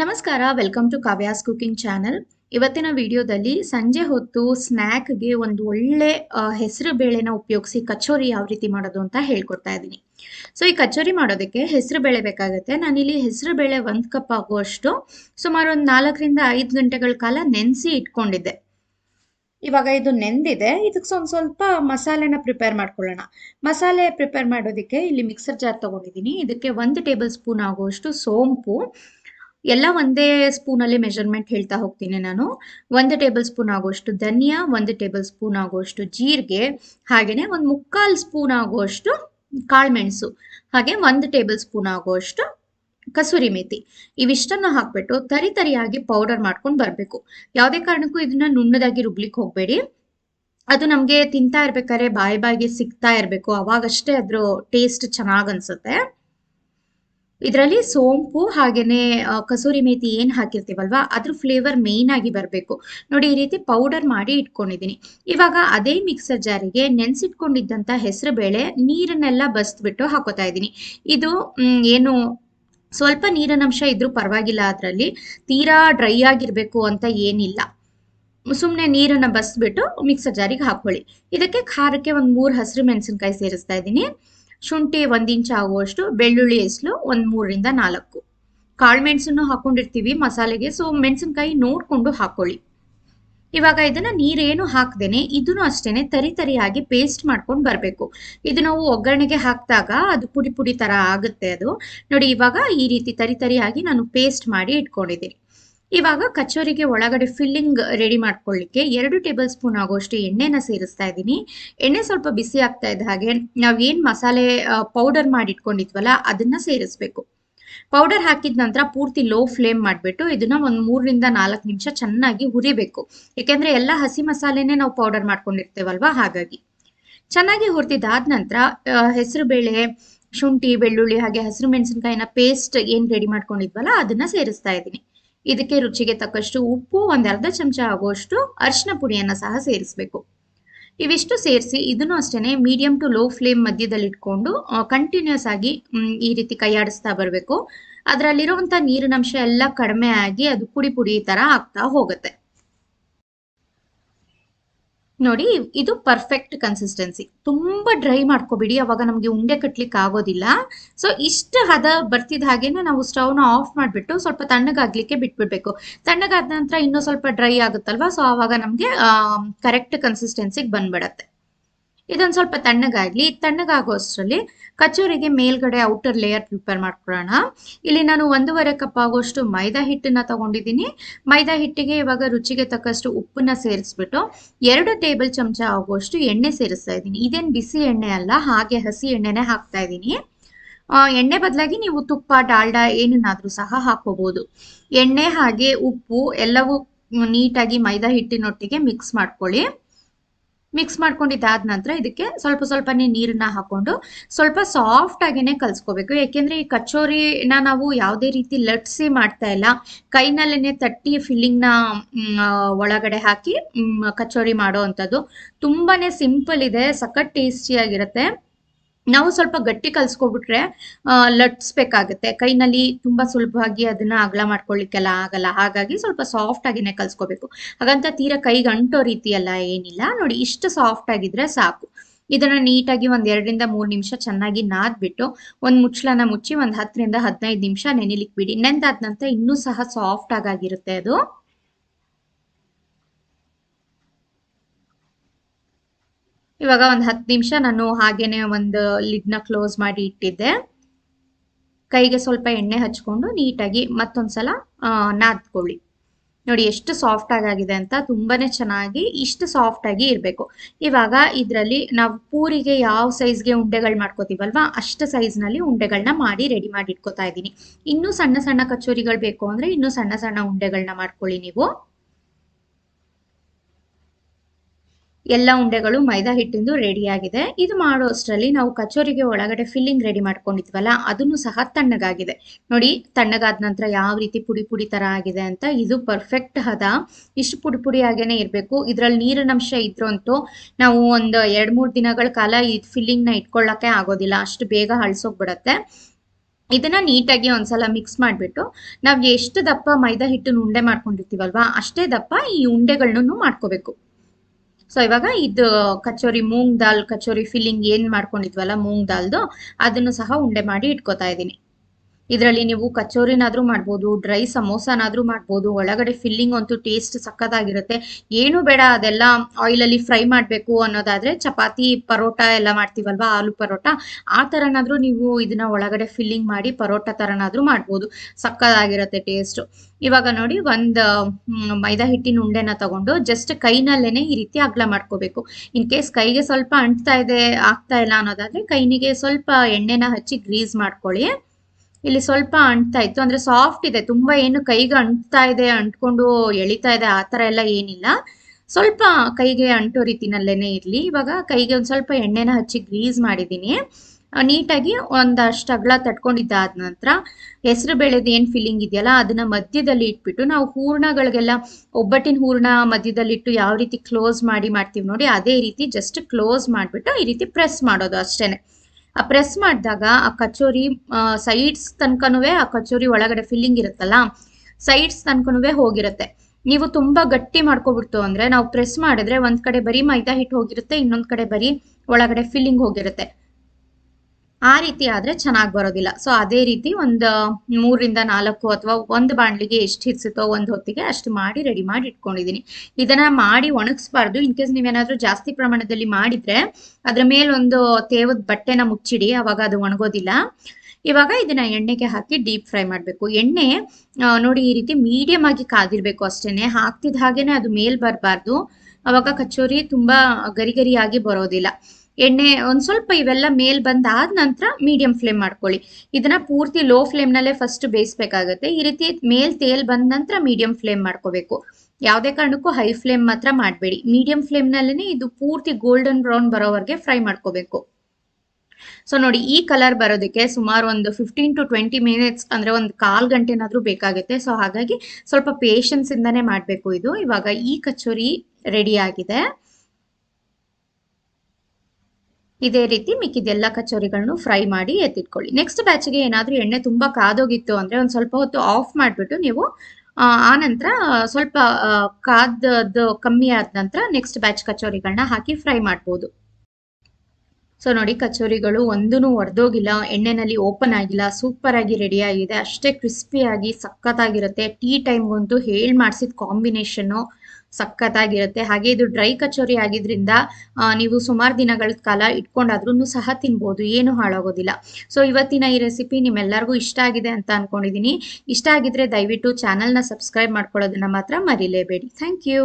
ನಮಸ್ಕಾರ welcome to Kavya's cooking channel ಇವತ್ತಿನ ವಿಡಿಯೋದಲ್ಲಿ ಸಂಜೆ ಹೊತ್ತು ಸ್ನ್ಯಾಕ್ಗೆ ಒಂದು ಒಳ್ಳೆ ಹೆಸರು ಬೇಳೆನ ಉಪಯೋಗಿಸಿ ಕಚೋರಿ ಯಾವ ರೀತಿ ಮಾಡೋದು ಅಂತ ಹೇಳ್ಕೊಡ್ತಾ ಇದ್ದೀನಿ ಸೊ ಈ ಕಚೋರಿ ಮಾಡೋದಕ್ಕೆ ಹೆಸರು ಬೇಳೆ ಬೇಕಾಗುತ್ತೆ ನಾನಿಲ್ಲಿ ಹೆಸರು ಬೇಳೆ ಒಂದು ಕಪ್ ಆಗುವಷ್ಟು ಸುಮಾರು ಒಂದು ನಾಲ್ಕರಿಂದ ಐದು ಗಂಟೆಗಳ ಕಾಲ ನೆನೆಸಿ ಇಟ್ಕೊಂಡಿದ್ದೆ ಇವಾಗ ಇದು ನೆಂದಿದೆ ಇದಕ್ಕೆ ಸ್ವಲ್ಪ ಸ್ವಲ್ಪ ಮಸಾಲೆನ ಪ್ರಿಪೇರ್ ಮಾಡ್ಕೊಳ್ಳೋಣ ಮಸಾಲೆ ಪ್ರಿಪೇರ್ ಮಾಡೋದಕ್ಕೆ ಇಲ್ಲಿ ಮಿಕ್ಸರ್ ಜಾರ್ ತೊಗೊಂಡಿದ್ದೀನಿ ಇದಕ್ಕೆ ಒಂದು ಟೇಬಲ್ ಸ್ಪೂನ್ ಆಗುವಷ್ಟು ಸೋಂಪು ಎಲ್ಲ ಒಂದೇ ಸ್ಪೂನಲ್ಲಿ ಮೆಜರ್ಮೆಂಟ್ ಹೇಳ್ತಾ ಹೋಗ್ತೀನಿ ನಾನು ಒಂದು ಟೇಬಲ್ ಸ್ಪೂನ್ ಆಗುವಷ್ಟು ಧನಿಯಾ ಒಂದು ಟೇಬಲ್ ಸ್ಪೂನ್ ಆಗುವಷ್ಟು ಜೀರಿಗೆ ಹಾಗೆಯೇ ಒಂದು ಮುಕ್ಕಾಲು ಸ್ಪೂನ್ ಆಗುವಷ್ಟು ಕಾಳುಮೆಣಸು ಹಾಗೆ ಒಂದು ಟೇಬಲ್ ಸ್ಪೂನ್ ಆಗುವಷ್ಟು ಕಸೂರಿ ಮೇತಿ ಇವಿಷ್ಟನ್ನು ಹಾಕ್ಬಿಟ್ಟು ತರಿ ತರಿಯಾಗಿ ಪೌಡರ್ ಮಾಡ್ಕೊಂಡು ಬರಬೇಕು ಯಾವುದೇ ಕಾರಣಕ್ಕೂ ಇದನ್ನ ನುಣ್ಣದಾಗಿ ರುಬ್ಲಿಕ್ಕೆ ಹೋಗಬೇಡಿ ಅದು ನಮಗೆ ತಿಂತಾ ಇರ್ಬೇಕಾದ್ರೆ ಬಾಯಿ ಬಾಯಿಗೆ ಸಿಗ್ತಾ ಇರಬೇಕು ಅವಾಗಷ್ಟೇ ಅದ್ರ ಟೇಸ್ಟ್ ಚೆನ್ನಾಗಿ ಅನ್ಸುತ್ತೆ ಇದರಲ್ಲಿ ಸೋಂಪು ಹಾಗೇನೆ ಕಸೂರಿ ಮೇತಿ ಏನು ಹಾಕಿರ್ತೀವಲ್ವಾ ಅದ್ರ ಫ್ಲೇವರ್ ಮೇಯ್ನ್ ಆಗಿ ಬರಬೇಕು ನೋಡಿ ಈ ರೀತಿ ಪೌಡರ್ ಮಾಡಿ ಇಟ್ಕೊಂಡಿದ್ದೀನಿ ಇವಾಗ ಅದೇ ಮಿಕ್ಸರ್ ಜಾರಿಗೆ ನೆನೆಸಿಟ್ಕೊಂಡಿದ್ದಂಥ ಹೆಸರು ಬೇಳೆ ನೀರನ್ನೆಲ್ಲ ಬಸ್ದ್ಬಿಟ್ಟು ಹಾಕೋತಾ ಇದ್ದೀನಿ ಇದು ಏನು ಸ್ವಲ್ಪ ನೀರಿನ ಅಂಶ ಇದ್ರೂ ಪರವಾಗಿಲ್ಲ ಅದರಲ್ಲಿ ತೀರಾ ಡ್ರೈ ಆಗಿರಬೇಕು ಅಂತ ಏನಿಲ್ಲ ಸುಮ್ಮನೆ ನೀರನ್ನು ಬಸ್ಬಿಟ್ಟು ಮಿಕ್ಸರ್ ಜಾರಿಗೆ ಹಾಕೊಳ್ಳಿ ಇದಕ್ಕೆ ಖಾರಕ್ಕೆ ಒಂದು ಮೂರು ಹಸಿರು ಮೆಣಸಿನ್ಕಾಯಿ ಸೇರಿಸ್ತಾ ಇದ್ದೀನಿ ಶುಂಠಿ ಒಂದಿಂಚ ಆಗುವಷ್ಟು ಬೆಳ್ಳುಳ್ಳಿ ಹೆಸಲು ಒಂದ್ ಮೂರರಿಂದ ನಾಲ್ಕು ಕಾಳು ಮೆಣಸನ್ನು ಹಾಕೊಂಡಿರ್ತೀವಿ ಮಸಾಲೆಗೆ ಸೊ ಮೆಣಸಿನಕಾಯಿ ನೋಡಿಕೊಂಡು ಹಾಕೊಳ್ಳಿ ಇವಾಗ ಇದನ್ನ ನೀರೇನು ಹಾಕ್ದೇನೆ ಇದನ್ನು ಅಷ್ಟೇನೆ ತರಿ ತರಿಯಾಗಿ ಪೇಸ್ಟ್ ಮಾಡ್ಕೊಂಡು ಬರಬೇಕು ಇದು ನಾವು ಒಗ್ಗರಣೆಗೆ ಹಾಕಿದಾಗ ಅದು ಪುಡಿ ಪುಡಿ ತರ ಆಗುತ್ತೆ ಅದು ನೋಡಿ ಇವಾಗ ಈ ರೀತಿ ತರಿ ತರಿಯಾಗಿ ನಾನು ಪೇಸ್ಟ್ ಮಾಡಿ ಇಟ್ಕೊಂಡಿದ್ದೀನಿ ಇವಾಗ ಕಚೋರಿಗೆ ಒಳಗಡೆ ಫಿಲ್ಲಿಂಗ್ ರೆಡಿ ಮಾಡ್ಕೊಳ್ಳಿಕ್ಕೆ ಎರಡು ಟೇಬಲ್ ಸ್ಪೂನ್ ಆಗೋಷ್ಟು ಎಣ್ಣೆನ ಸೇರಿಸ್ತಾ ಇದ್ದೀನಿ ಎಣ್ಣೆ ಸ್ವಲ್ಪ ಬಿಸಿ ಆಗ್ತಾ ಇದ್ದ ಹಾಗೆ ನಾವೇನು ಮಸಾಲೆ ಪೌಡರ್ ಮಾಡಿಟ್ಕೊಂಡಿದ್ವಲ್ಲ ಅದನ್ನ ಸೇರಿಸ್ಬೇಕು ಪೌಡರ್ ಹಾಕಿದ ನಂತರ ಪೂರ್ತಿ ಲೋ ಫ್ಲೇಮ್ ಮಾಡಿಬಿಟ್ಟು ಇದನ್ನ ಒಂದು ಮೂರರಿಂದ ನಾಲ್ಕು ನಿಮಿಷ ಚೆನ್ನಾಗಿ ಹುರಿಬೇಕು ಯಾಕೆಂದ್ರೆ ಎಲ್ಲ ಹಸಿ ಮಸಾಲೆನೆ ನಾವು ಪೌಡರ್ ಮಾಡ್ಕೊಂಡಿರ್ತೇವಲ್ವಾ ಹಾಗಾಗಿ ಚೆನ್ನಾಗಿ ಹುರಿದಿದ್ದಾದ ನಂತರ ಹೆಸರು ಬೇಳೆ ಶುಂಠಿ ಬೆಳ್ಳುಳ್ಳಿ ಹಾಗೆ ಹಸಿರು ಮೆಣಸಿನ್ಕಾಯಿನ ಪೇಸ್ಟ್ ಏನು ರೆಡಿ ಮಾಡ್ಕೊಂಡಿದ್ವಲ್ಲ ಅದನ್ನ ಸೇರಿಸ್ತಾ ಇದ್ದೀನಿ ಇದಕ್ಕೆ ರುಚಿಗೆ ತಕ್ಕಷ್ಟು ಉಪ್ಪು ಒಂದ್ ಅರ್ಧ ಚಮಚ ಆಗುವಷ್ಟು ಅರ್ಶಿನ ಪುಡಿಯನ್ನ ಸಹ ಸೇರಿಸಬೇಕು ಇವಿಷ್ಟು ಸೇರಿಸಿ ಇದನ್ನು ಅಷ್ಟೇನೆ ಮೀಡಿಯಂ ಟು ಲೋ ಫ್ಲೇಮ್ ಮಧ್ಯದಲ್ಲಿ ಇಟ್ಕೊಂಡು ಕಂಟಿನ್ಯೂಸ್ ಆಗಿ ಈ ರೀತಿ ಕೈಯಾಡಿಸ್ತಾ ಬರಬೇಕು ಅದರಲ್ಲಿರುವಂತ ನೀರಿನ ಅಂಶ ಎಲ್ಲ ಕಡಿಮೆ ಆಗಿ ಅದು ಪುಡಿ ಪುಡಿ ತರ ಆಗ್ತಾ ಹೋಗುತ್ತೆ ನೋಡಿ ಇದು ಪರ್ಫೆಕ್ಟ್ ಕನ್ಸಿಸ್ಟೆನ್ಸಿ ತುಂಬಾ ಡ್ರೈ ಮಾಡ್ಕೋಬಿಡಿ ಅವಾಗ ನಮಗೆ ಉಂಡೆ ಕಟ್ಲಿಕ್ಕೆ ಆಗೋದಿಲ್ಲ ಸೊ ಇಷ್ಟು ಹದ ಬರ್ತಿದ ಹಾಗೇನೆ ನಾವು ನ ಆಫ್ ಮಾಡಿಬಿಟ್ಟು ಸ್ವಲ್ಪ ತಣ್ಣಗಾಗ್ಲಿಕ್ಕೆ ಬಿಟ್ಬಿಡ್ಬೇಕು ತಣ್ಣಗಾದ ನಂತರ ಇನ್ನೂ ಸ್ವಲ್ಪ ಡ್ರೈ ಆಗುತ್ತಲ್ವಾ ಸೊ ಆವಾಗ ನಮಗೆ ಕರೆಕ್ಟ್ ಕನ್ಸಿಸ್ಟೆನ್ಸಿಗೆ ಬಂದ್ಬಿಡತ್ತೆ ಇದೊಂದು ಸ್ವಲ್ಪ ತಣ್ಣಗಾಗ್ಲಿ ತಣ್ಣಗಾಗೋ ಅಷ್ಟರಲ್ಲಿ ಕಚೋರಿಗೆ ಮೇಲ್ಗಡೆ ಔಟರ್ ಲೇಯರ್ ಪ್ರಿಪೇರ್ ಮಾಡ್ಕೊಳ್ಳೋಣ ಇಲ್ಲಿ ನಾನು ಒಂದೂವರೆ ಕಪ್ ಆಗೋಷ್ಟು ಮೈದಾ ಹಿಟ್ಟನ್ನ ತಗೊಂಡಿದ್ದೀನಿ ಮೈದಾ ಹಿಟ್ಟಿಗೆ ಇವಾಗ ರುಚಿಗೆ ತಕ್ಕಷ್ಟು ಉಪ್ಪನ್ನ ಸೇರಿಸ್ಬಿಟ್ಟು ಎರಡು ಟೇಬಲ್ ಚಮಚ ಆಗೋಷ್ಟು ಎಣ್ಣೆ ಸೇರಿಸ್ತಾ ಇದ್ದೀನಿ ಇದೇನು ಬಿಸಿ ಎಣ್ಣೆ ಅಲ್ಲ ಹಾಗೆ ಹಸಿ ಎಣ್ಣೆನೇ ಹಾಕ್ತಾ ಇದ್ದೀನಿ ಎಣ್ಣೆ ಬದಲಾಗಿ ನೀವು ತುಪ್ಪ ಡಾಲ್ಡಾ ಏನನ್ನಾದ್ರೂ ಸಹ ಹಾಕೋಬಹುದು ಎಣ್ಣೆ ಹಾಗೆ ಉಪ್ಪು ಎಲ್ಲವೂ ನೀಟಾಗಿ ಮೈದಾ ಹಿಟ್ಟಿನೊಟ್ಟಿಗೆ ಮಿಕ್ಸ್ ಮಾಡ್ಕೊಳ್ಳಿ ಮಿಕ್ಸ್ ಮಾಡ್ಕೊಂಡಿದ್ದಾದ ನಂತರ ಇದಕ್ಕೆ ಸ್ವಲ್ಪ ಸ್ವಲ್ಪನೇ ನೀರನ್ನ ಹಾಕೊಂಡು ಸ್ವಲ್ಪ ಸಾಫ್ಟ್ ಆಗಿನೇ ಕಲ್ಸ್ಕೋಬೇಕು ಯಾಕೆಂದ್ರೆ ಈ ಕಚೋರಿನ ನಾವು ಯಾವುದೇ ರೀತಿ ಲಟ್ಸಿ ಮಾಡ್ತಾ ಇಲ್ಲ ಕೈನಲ್ಲೇನೆ ತಟ್ಟಿ ನ ಒಳಗಡೆ ಹಾಕಿ ಕಚೋರಿ ಮಾಡೋ ಅಂಥದ್ದು ತುಂಬಾನೇ ಸಿಂಪಲ್ ಇದೆ ಸಖತ್ ಟೇಸ್ಟಿ ಆಗಿರುತ್ತೆ ನಾವು ಸ್ವಲ್ಪ ಗಟ್ಟಿ ಕಲ್ಸ್ಕೊಬಿಟ್ರೆ ಲಟ್ಸ್ಬೇಕಾಗುತ್ತೆ ಕೈನಲ್ಲಿ ತುಂಬಾ ಸುಲಭವಾಗಿ ಅದನ್ನ ಅಗಲ ಮಾಡ್ಕೊಳ್ಳಿಕ್ಕೆಲ್ಲ ಆಗಲ್ಲ ಹಾಗಾಗಿ ಸ್ವಲ್ಪ ಸಾಫ್ಟ್ ಆಗಿನೇ ಕಲ್ಸ್ಕೋಬೇಕು ಹಾಗಂತ ತೀರಾ ಕೈಗೆ ಅಂಟೋ ರೀತಿಯೆಲ್ಲ ಏನಿಲ್ಲ ನೋಡಿ ಇಷ್ಟು ಸಾಫ್ಟ್ ಆಗಿದ್ರೆ ಸಾಕು ಇದನ್ನ ನೀಟಾಗಿ ಒಂದ್ ಎರಡರಿಂದ ಮೂರ್ ನಿಮಿಷ ಚೆನ್ನಾಗಿ ನಾದ್ಬಿಟ್ಟು ಒಂದ್ ಮುಚ್ಚಳನ ಮುಚ್ಚಿ ಒಂದ್ ಹತ್ತರಿಂದ ಹದಿನೈದು ನಿಮಿಷ ನೆನಿಲಿಕ್ ಬಿಡಿ ನೆಂದಾದ್ನಂತ ನಂತರ ಇನ್ನೂ ಸಹ ಸಾಫ್ಟ್ ಆಗಿರುತ್ತೆ ಅದು ಇವಾಗ ಒಂದು ಹತ್ತು ನಿಮಿಷ ನಾನು ಹಾಗೇನೆ ಒಂದು ಲಿಡ್ನ ಕ್ಲೋಸ್ ಮಾಡಿ ಇಟ್ಟಿದ್ದೆ ಕೈಗೆ ಸ್ವಲ್ಪ ಎಣ್ಣೆ ಹಚ್ಕೊಂಡು ನೀಟಾಗಿ ಮತ್ತೊಂದ್ಸಲ ನಾದ್ಕೊಳ್ಳಿ ನೋಡಿ ಎಷ್ಟು ಸಾಫ್ಟ್ ಆಗಿದೆ ಅಂತ ತುಂಬಾನೇ ಚೆನ್ನಾಗಿ ಇಷ್ಟು ಸಾಫ್ಟ್ ಆಗಿ ಇರಬೇಕು ಇವಾಗ ಇದರಲ್ಲಿ ನಾವು ಪೂರಿಗೆ ಯಾವ ಸೈಜ್ಗೆ ಉಂಡೆಗಳು ಮಾಡ್ಕೋತೀವಲ್ವಾ ಅಷ್ಟು ನಲ್ಲಿ ಉಂಡೆಗಳನ್ನ ಮಾಡಿ ರೆಡಿ ಮಾಡಿ ಇಟ್ಕೋತಾ ಇದ್ದೀನಿ ಇನ್ನು ಸಣ್ಣ ಸಣ್ಣ ಕಚೋರಿಗಳು ಬೇಕು ಅಂದ್ರೆ ಇನ್ನು ಸಣ್ಣ ಸಣ್ಣ ಉಂಡೆಗಳನ್ನ ಮಾಡ್ಕೊಳ್ಳಿ ನೀವು ಎಲ್ಲ ಉಂಡೆಗಳು ಮೈದಾ ಹಿಟ್ಟಿಂದು ಆಗಿದೆ ಇದು ಮಾಡೋ ಅಷ್ಟರಲ್ಲಿ ನಾವು ಕಚೋರಿಗೆ ಒಳಗಡೆ ಫಿಲ್ಲಿಂಗ್ ರೆಡಿ ಮಾಡ್ಕೊಂಡಿದ್ವಲ್ಲ ಅದನ್ನು ಸಹ ತಣ್ಣಗಾಗಿದೆ ನೋಡಿ ತಣ್ಣಗಾದ ನಂತರ ಯಾವ ರೀತಿ ಪುಡಿ ಪುಡಿ ತರ ಆಗಿದೆ ಅಂತ ಇದು ಪರ್ಫೆಕ್ಟ್ ಹದ ಇಷ್ಟು ಪುಡಿ ಪುಡಿ ಆಗೇನೆ ಇರಬೇಕು ಇದರಲ್ಲಿ ನೀರಿನ ಅಂಶ ಇದ್ರು ಅಂತೂ ನಾವು ಒಂದು ಎರಡ್ ಮೂರು ದಿನಗಳ ಕಾಲ ಈ ಫಿಲ್ಲಿಂಗ್ನ ಇಟ್ಕೊಳ್ಳೋಕ್ಕೆ ಆಗೋದಿಲ್ಲ ಅಷ್ಟು ಬೇಗ ಹಳ್ಸೋಗ್ಬಿಡತ್ತೆ ಇದನ್ನ ನೀಟಾಗಿ ಒಂದ್ಸಲ ಮಿಕ್ಸ್ ಮಾಡಿಬಿಟ್ಟು ನಾವು ಎಷ್ಟು ದಪ್ಪ ಮೈದಾ ಹಿಟ್ಟು ಉಂಡೆ ಮಾಡ್ಕೊಂಡಿರ್ತೀವಲ್ವಾ ಅಷ್ಟೇ ದಪ್ಪ ಈ ಉಂಡೆಗಳನ್ನು ಮಾಡ್ಕೋಬೇಕು ಸೊ ಇವಾಗ ಇದು ಕಚೋರಿ ಮೂಂಗ್ ದಾಲ್ ಕಚೋರಿ ಫಿಲ್ಲಿಂಗ್ ಏನು ಮಾಡ್ಕೊಂಡಿದ್ವಲ್ಲ ಮೂಂಗ್ ದಾಲ್ದು ಅದನ್ನು ಸಹ ಉಂಡೆ ಮಾಡಿ ಇಟ್ಕೋತಾ ಇದ್ದೀನಿ ಇದರಲ್ಲಿ ನೀವು ಕಚೋರಿನಾದ್ರೂ ಮಾಡ್ಬೋದು ಡ್ರೈ ಸಮೋಸನಾದ್ರೂ ಮಾಡ್ಬೋದು ಒಳಗಡೆ ಫಿಲ್ಲಿಂಗ್ ಅಂತೂ ಟೇಸ್ಟ್ ಸಕ್ಕದಾಗಿರುತ್ತೆ ಏನು ಬೇಡ ಅದೆಲ್ಲ ಆಯಿಲಲ್ಲಿ ಫ್ರೈ ಮಾಡಬೇಕು ಅನ್ನೋದಾದ್ರೆ ಚಪಾತಿ ಪರೋಟ ಎಲ್ಲ ಮಾಡ್ತೀವಲ್ವಾ ಆಲೂ ಪರೋಟ ಆ ತರನಾದ್ರೂ ನೀವು ಇದನ್ನ ಒಳಗಡೆ ಫಿಲ್ಲಿಂಗ್ ಮಾಡಿ ಪರೋಟ ತರನಾದ್ರೂ ಮಾಡ್ಬೋದು ಸಕ್ಕದಾಗಿರುತ್ತೆ ಟೇಸ್ಟ್ ಇವಾಗ ನೋಡಿ ಒಂದು ಮೈದಾ ಹಿಟ್ಟಿನ ಉಂಡೆನ ತಗೊಂಡು ಜಸ್ಟ್ ಕೈನಲ್ಲೇನೆ ಈ ರೀತಿ ಅಗ್ಲ ಮಾಡ್ಕೋಬೇಕು ಇನ್ ಕೇಸ್ ಕೈಗೆ ಸ್ವಲ್ಪ ಅಂಟ್ತಾ ಇದೆ ಆಗ್ತಾ ಇಲ್ಲ ಅನ್ನೋದಾದ್ರೆ ಕೈನಿಗೆ ಸ್ವಲ್ಪ ಎಣ್ಣೆನ ಹಚ್ಚಿ ಗ್ರೀಸ್ ಮಾಡ್ಕೊಳ್ಳಿ ಇಲ್ಲಿ ಸ್ವಲ್ಪ ಅಂಟ್ತಾ ಇತ್ತು ಅಂದ್ರೆ ಸಾಫ್ಟ್ ಇದೆ ತುಂಬಾ ಏನು ಕೈಗೆ ಅಂಟ್ತಾ ಇದೆ ಅಂಟ್ಕೊಂಡು ಎಳಿತಾ ಇದೆ ಆತರ ಎಲ್ಲ ಏನಿಲ್ಲ ಸ್ವಲ್ಪ ಕೈಗೆ ಅಂಟೋ ರೀತಿನಲ್ಲೇನೆ ಇರಲಿ ಇವಾಗ ಕೈಗೆ ಒಂದ್ ಸ್ವಲ್ಪ ಎಣ್ಣೆನ ಹಚ್ಚಿ ಗ್ರೀಸ್ ಮಾಡಿದೀನಿ ನೀಟಾಗಿ ಒಂದಷ್ಟು ಅಗಲ ತಟ್ಕೊಂಡಿದ್ದಾದ ನಂತರ ಹೆಸರು ಬೇಳೆದು ಏನು ಫೀಲಿಂಗ್ ಇದೆಯಲ್ಲ ಅದನ್ನ ಮಧ್ಯದಲ್ಲಿ ಇಟ್ಬಿಟ್ಟು ನಾವು ಹೂರ್ಣಗಳಿಗೆಲ್ಲ ಒಬ್ಬಟ್ಟಿನ ಹೂರ್ಣ ಮಧ್ಯದಲ್ಲಿ ಇಟ್ಟು ಯಾವ ರೀತಿ ಕ್ಲೋಸ್ ಮಾಡಿ ಮಾಡ್ತೀವಿ ನೋಡಿ ಅದೇ ರೀತಿ ಜಸ್ಟ್ ಕ್ಲೋಸ್ ಮಾಡಿಬಿಟ್ಟು ಈ ರೀತಿ ಪ್ರೆಸ್ ಮಾಡೋದು ಅಷ್ಟೇನೆ ಆ ಪ್ರೆಸ್ ಮಾಡಿದಾಗ ಆ ಕಚೋರಿ ಸೈಡ್ಸ್ ತನಕನೂ ಆ ಕಚೋರಿ ಒಳಗಡೆ ಫಿಲ್ಲಿಂಗ್ ಇರುತ್ತಲ್ಲ ಸೈಡ್ಸ್ ತನಕನೂ ಹೋಗಿರುತ್ತೆ ನೀವು ತುಂಬಾ ಗಟ್ಟಿ ಮಾಡ್ಕೊಬಿಡ್ತು ಅಂದ್ರೆ ನಾವು ಪ್ರೆಸ್ ಮಾಡಿದ್ರೆ ಒಂದ್ ಕಡೆ ಬರೀ ಮೈದಾ ಹಿಟ್ಟು ಹೋಗಿರುತ್ತೆ ಇನ್ನೊಂದ್ ಕಡೆ ಬರೀ ಒಳಗಡೆ ಫಿಲ್ಲಿಂಗ್ ಹೋಗಿರುತ್ತೆ ಆ ರೀತಿ ಆದ್ರೆ ಚೆನ್ನಾಗಿ ಬರೋದಿಲ್ಲ ಸೊ ಅದೇ ರೀತಿ ಒಂದು ಮೂರಿಂದ ನಾಲ್ಕು ಅಥವಾ ಒಂದು ಬಾಣಲಿಗೆ ಎಷ್ಟು ಹಿಡಿಸುತ್ತೋ ಒಂದು ಹೊತ್ತಿಗೆ ಅಷ್ಟು ಮಾಡಿ ರೆಡಿ ಮಾಡಿ ಇಟ್ಕೊಂಡಿದ್ದೀನಿ ಇದನ್ನ ಮಾಡಿ ಒಣಗಿಸ್ಬಾರ್ದು ಇನ್ ಕೇಸ್ ನೀವೇನಾದ್ರೂ ಜಾಸ್ತಿ ಪ್ರಮಾಣದಲ್ಲಿ ಅದ್ರ ಅದರ ಒಂದು ತೇವದ ಬಟ್ಟೆನ ಮುಚ್ಚಿಡಿ ಅವಾಗ ಅದು ಒಣಗೋದಿಲ್ಲ ಇವಾಗ ಇದನ್ನ ಎಣ್ಣೆಗೆ ಹಾಕಿ ಡೀಪ್ ಫ್ರೈ ಮಾಡಬೇಕು ಎಣ್ಣೆ ನೋಡಿ ಈ ರೀತಿ ಮೀಡಿಯಂ ಆಗಿ ಕಾದಿರ್ಬೇಕು ಅಷ್ಟೇನೆ ಹಾಕ್ತಿದ್ದ ಹಾಗೇನೆ ಅದು ಮೇಲ್ ಬರಬಾರ್ದು ಅವಾಗ ಕಚೋರಿ ತುಂಬಾ ಗರಿಗರಿಯಾಗಿ ಬರೋದಿಲ್ಲ ಎಣ್ಣೆ ಒಂದ್ ಸ್ವಲ್ಪ ಇವೆಲ್ಲ ಮೇಲ್ ಬಂದಾದ ನಂತರ ಮೀಡಿಯಂ ಫ್ಲೇಮ್ ಮಾಡ್ಕೊಳ್ಳಿ ಇದನ್ನ ಪೂರ್ತಿ ಲೋ ಫ್ಲೇಮ್ ನಲ್ಲೇ ಫಸ್ಟ್ ಬೇಯಿಸ್ಬೇಕಾಗತ್ತೆ ಈ ರೀತಿ ಮೇಲ್ ತೇಲ್ ಬಂದ ನಂತರ ಮೀಡಿಯಂ ಫ್ಲೇಮ್ ಮಾಡ್ಕೋಬೇಕು ಯಾವುದೇ ಕಾರಣಕ್ಕೂ ಹೈ ಫ್ಲೇಮ್ ಮಾತ್ರ ಮಾಡಬೇಡಿ ಮೀಡಿಯಂ ನಲ್ಲಿನೇ ಇದು ಪೂರ್ತಿ ಗೋಲ್ಡನ್ ಬ್ರೌನ್ ಬರೋವರೆಗೆ ಫ್ರೈ ಮಾಡ್ಕೋಬೇಕು ಸೊ ನೋಡಿ ಈ ಕಲರ್ ಬರೋದಕ್ಕೆ ಸುಮಾರು ಒಂದು ಫಿಫ್ಟೀನ್ ಟು ಟ್ವೆಂಟಿ ಮಿನಿಟ್ಸ್ ಅಂದ್ರೆ ಒಂದು ಕಾಲು ಗಂಟೆನಾದ್ರೂ ಬೇಕಾಗುತ್ತೆ ಸೊ ಹಾಗಾಗಿ ಸ್ವಲ್ಪ ಪೇಷನ್ಸ್ ಇಂದಾನೆ ಮಾಡಬೇಕು ಇದು ಇವಾಗ ಈ ಕಚೋರಿ ರೆಡಿ ಆಗಿದೆ ಇದೇ ರೀತಿ ಮಿಕ್ಕಿದೆಲ್ಲ ಕಚೋರಿಗಳನ್ನು ಫ್ರೈ ಮಾಡಿ ಎತ್ತಿಟ್ಕೊಳ್ಳಿ ನೆಕ್ಸ್ಟ್ ಬ್ಯಾಚ್ ಗೆ ಏನಾದ್ರೂ ಎಣ್ಣೆ ತುಂಬಾ ಕಾದೋಗಿತ್ತು ಅಂದ್ರೆ ಒಂದು ಸ್ವಲ್ಪ ಹೊತ್ತು ಆಫ್ ಮಾಡ್ಬಿಟ್ಟು ನೀವು ಆ ನಂತರ ಸ್ವಲ್ಪ ಕಾದದ್ದು ಕಮ್ಮಿ ಆದ ನಂತರ ನೆಕ್ಸ್ಟ್ ಬ್ಯಾಚ್ ಕಚೋರಿಗಳನ್ನ ಹಾಕಿ ಫ್ರೈ ಮಾಡ್ಬೋದು ಸೊ ನೋಡಿ ಕಚೋರಿಗಳು ಒಂದೂ ಒಡೆದೋಗಿಲ್ಲ ಎಣ್ಣೆನಲ್ಲಿ ಓಪನ್ ಆಗಿಲ್ಲ ಸೂಪರ್ ಆಗಿ ರೆಡಿ ಆಗಿದೆ ಅಷ್ಟೇ ಕ್ರಿಸ್ಪಿಯಾಗಿ ಸಖತ್ತಾಗಿರುತ್ತೆ ಟೀ ಟೈಮ್ಗಂತೂ ಹೇಳಿ ಮಾಡಿಸಿದ ಕಾಂಬಿನೇಷನ್ನು ಸಖತ್ತಾಗಿರುತ್ತೆ ಹಾಗೆ ಇದು ಡ್ರೈ ಕಚೋರಿ ಆಗಿದ್ರಿಂದ ನೀವು ಸುಮಾರು ದಿನಗಳ ಕಾಲ ಇಟ್ಕೊಂಡಾದ್ರೂ ಸಹ ತಿನ್ಬೋದು ಏನು ಹಾಳಾಗೋದಿಲ್ಲ ಸೊ ಇವತ್ತಿನ ಈ ರೆಸಿಪಿ ನಿಮ್ಮೆಲ್ಲರಿಗೂ ಇಷ್ಟ ಆಗಿದೆ ಅಂತ ಅನ್ಕೊಂಡಿದ್ದೀನಿ ಇಷ್ಟ ಆಗಿದ್ರೆ ದಯವಿಟ್ಟು ಚಾನಲ್ನ ಸಬ್ಸ್ಕ್ರೈಬ್ ಮಾಡ್ಕೊಳ್ಳೋದನ್ನ ಮಾತ್ರ ಮರಿಲೇಬೇಡಿ ಥ್ಯಾಂಕ್ ಯು